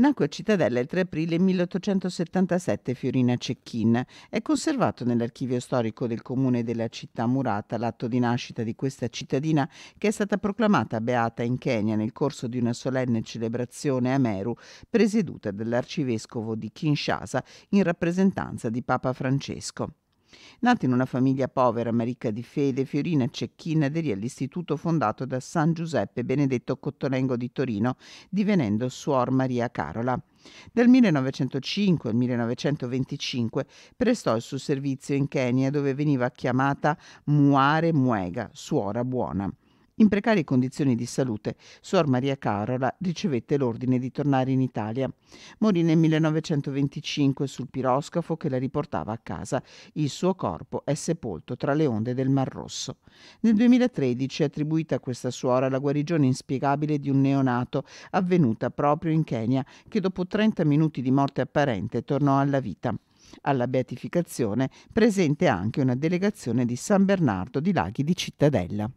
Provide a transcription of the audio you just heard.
Nacque a Cittadella il 3 aprile 1877 Fiorina Cecchin. È conservato nell'archivio storico del comune della città murata l'atto di nascita di questa cittadina che è stata proclamata beata in Kenya nel corso di una solenne celebrazione a Meru presieduta dall'arcivescovo di Kinshasa in rappresentanza di Papa Francesco. Nata in una famiglia povera ma ricca di fede, Fiorina Cecchina aderì all'istituto fondato da San Giuseppe Benedetto Cottolengo di Torino, divenendo Suor Maria Carola. Dal 1905 al 1925 prestò il suo servizio in Kenya dove veniva chiamata Muare Muega, suora buona. In precarie condizioni di salute, Suor Maria Carola ricevette l'ordine di tornare in Italia. Morì nel 1925 sul piroscafo che la riportava a casa. Il suo corpo è sepolto tra le onde del Mar Rosso. Nel 2013 è attribuita a questa suora la guarigione inspiegabile di un neonato avvenuta proprio in Kenya, che dopo 30 minuti di morte apparente tornò alla vita. Alla beatificazione presente anche una delegazione di San Bernardo di Laghi di Cittadella.